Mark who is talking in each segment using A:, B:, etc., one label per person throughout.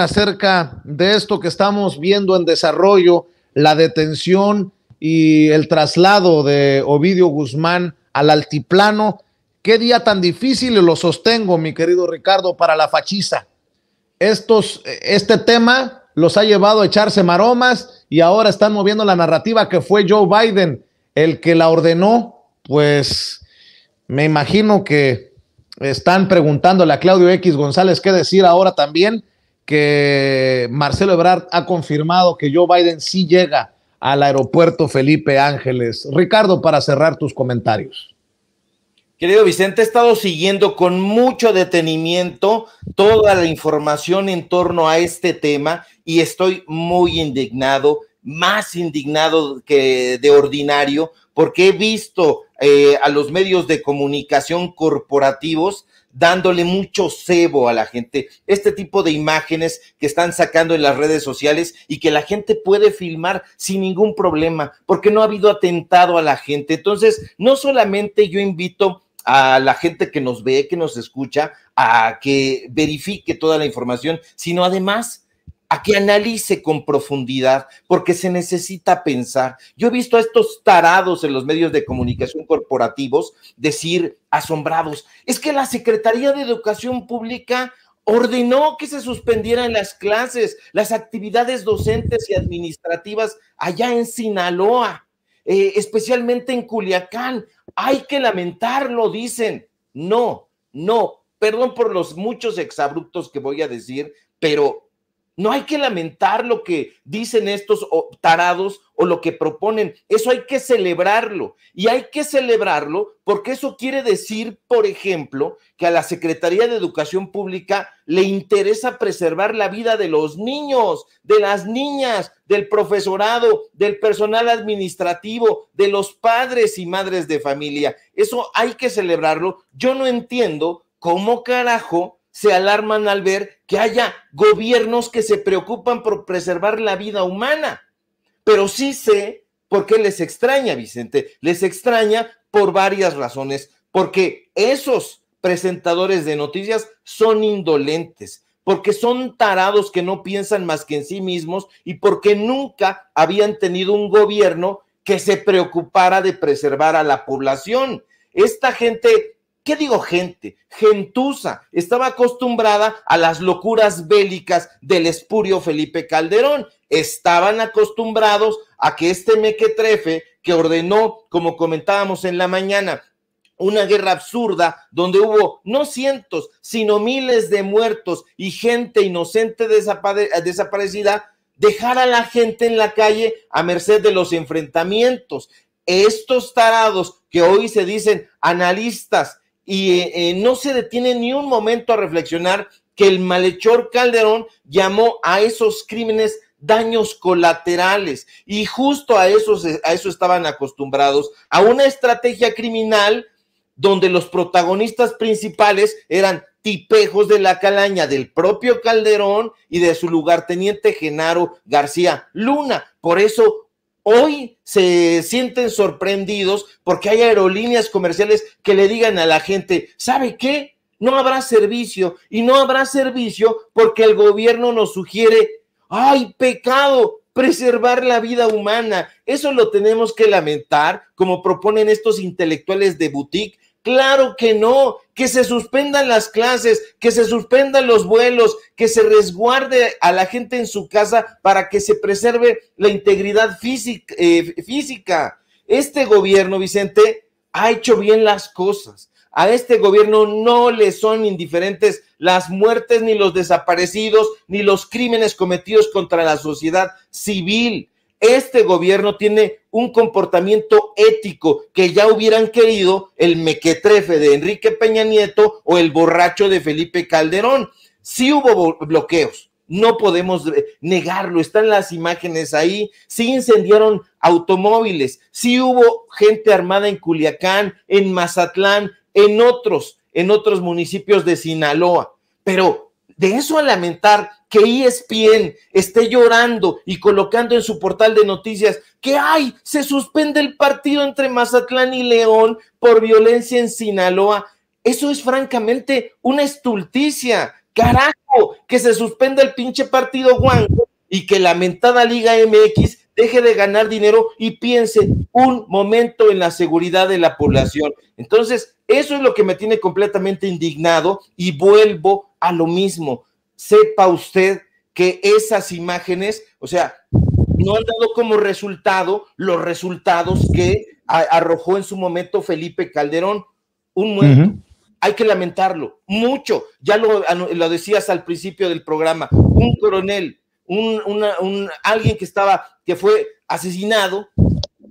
A: acerca de esto que estamos viendo en desarrollo, la detención y el traslado de Ovidio Guzmán al altiplano. Qué día tan difícil lo sostengo, mi querido Ricardo, para la fachiza. Estos, este tema los ha llevado a echarse maromas y ahora están moviendo la narrativa que fue Joe Biden el que la ordenó. Pues me imagino que están preguntándole a Claudio X González qué decir ahora también que Marcelo Ebrard ha confirmado que Joe Biden sí llega al aeropuerto Felipe Ángeles. Ricardo, para cerrar tus comentarios.
B: Querido Vicente, he estado siguiendo con mucho detenimiento toda la información en torno a este tema y estoy muy indignado más indignado que de ordinario porque he visto eh, a los medios de comunicación corporativos dándole mucho cebo a la gente. Este tipo de imágenes que están sacando en las redes sociales y que la gente puede filmar sin ningún problema, porque no ha habido atentado a la gente. Entonces, no solamente yo invito a la gente que nos ve, que nos escucha, a que verifique toda la información, sino además a que analice con profundidad, porque se necesita pensar. Yo he visto a estos tarados en los medios de comunicación corporativos decir, asombrados, es que la Secretaría de Educación Pública ordenó que se suspendieran las clases, las actividades docentes y administrativas allá en Sinaloa, eh, especialmente en Culiacán. Hay que lamentarlo, dicen. No, no, perdón por los muchos exabruptos que voy a decir, pero no hay que lamentar lo que dicen estos tarados o lo que proponen. Eso hay que celebrarlo. Y hay que celebrarlo porque eso quiere decir, por ejemplo, que a la Secretaría de Educación Pública le interesa preservar la vida de los niños, de las niñas, del profesorado, del personal administrativo, de los padres y madres de familia. Eso hay que celebrarlo. Yo no entiendo cómo carajo se alarman al ver que haya gobiernos que se preocupan por preservar la vida humana. Pero sí sé por qué les extraña, Vicente. Les extraña por varias razones. Porque esos presentadores de noticias son indolentes, porque son tarados que no piensan más que en sí mismos y porque nunca habían tenido un gobierno que se preocupara de preservar a la población. Esta gente ¿Qué digo gente? Gentuza estaba acostumbrada a las locuras bélicas del espurio Felipe Calderón. Estaban acostumbrados a que este mequetrefe que ordenó, como comentábamos en la mañana, una guerra absurda donde hubo no cientos, sino miles de muertos y gente inocente desaparecida, dejara a la gente en la calle a merced de los enfrentamientos. Estos tarados que hoy se dicen analistas, y eh, no se detiene ni un momento a reflexionar que el malhechor Calderón llamó a esos crímenes daños colaterales y justo a a eso estaban acostumbrados, a una estrategia criminal donde los protagonistas principales eran tipejos de la calaña del propio Calderón y de su lugarteniente Genaro García Luna. Por eso Hoy se sienten sorprendidos porque hay aerolíneas comerciales que le digan a la gente, ¿sabe qué? No habrá servicio y no habrá servicio porque el gobierno nos sugiere, ay, pecado, preservar la vida humana. Eso lo tenemos que lamentar, como proponen estos intelectuales de boutique. Claro que no, que se suspendan las clases, que se suspendan los vuelos, que se resguarde a la gente en su casa para que se preserve la integridad eh, física. Este gobierno, Vicente, ha hecho bien las cosas. A este gobierno no le son indiferentes las muertes, ni los desaparecidos, ni los crímenes cometidos contra la sociedad civil este gobierno tiene un comportamiento ético que ya hubieran querido el mequetrefe de Enrique Peña Nieto o el borracho de Felipe Calderón. Sí hubo bloqueos, no podemos eh, negarlo, están las imágenes ahí, sí incendiaron automóviles, sí hubo gente armada en Culiacán, en Mazatlán, en otros, en otros municipios de Sinaloa, pero de eso a lamentar que ESPN esté llorando y colocando en su portal de noticias que ay, se suspende el partido entre Mazatlán y León por violencia en Sinaloa. Eso es francamente una estulticia. Carajo, que se suspenda el pinche partido Juan y que lamentada Liga MX deje de ganar dinero y piense un momento en la seguridad de la población. Entonces, eso es lo que me tiene completamente indignado y vuelvo a lo mismo. Sepa usted que esas imágenes, o sea, no han dado como resultado los resultados que arrojó en su momento Felipe Calderón, un muerto. Hay que lamentarlo mucho. Ya lo, lo decías al principio del programa, un coronel un, alguien que estaba, que fue asesinado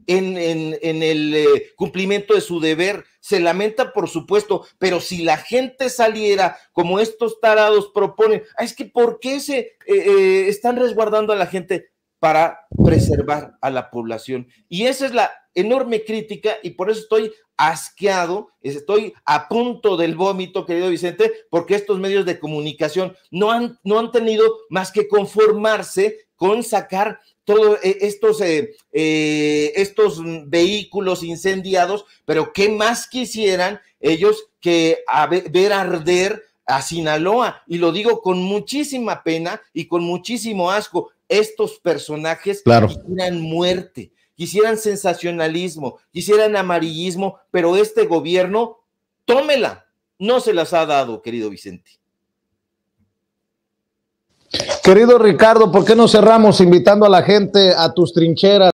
B: en, en, el eh, cumplimiento de su deber. Se lamenta, por supuesto, pero si la gente saliera como estos tarados proponen, ah, es que ¿por qué se eh, eh, están resguardando a la gente? para preservar a la población. Y esa es la enorme crítica y por eso estoy asqueado, estoy a punto del vómito, querido Vicente, porque estos medios de comunicación no han, no han tenido más que conformarse con sacar todos eh, estos, eh, eh, estos vehículos incendiados, pero ¿qué más quisieran ellos que ver arder a Sinaloa? Y lo digo con muchísima pena y con muchísimo asco. Estos personajes claro. muerte quisieran sensacionalismo, quisieran amarillismo, pero este gobierno, tómela, no se las ha dado, querido Vicente.
A: Querido Ricardo, ¿por qué no cerramos invitando a la gente a tus trincheras?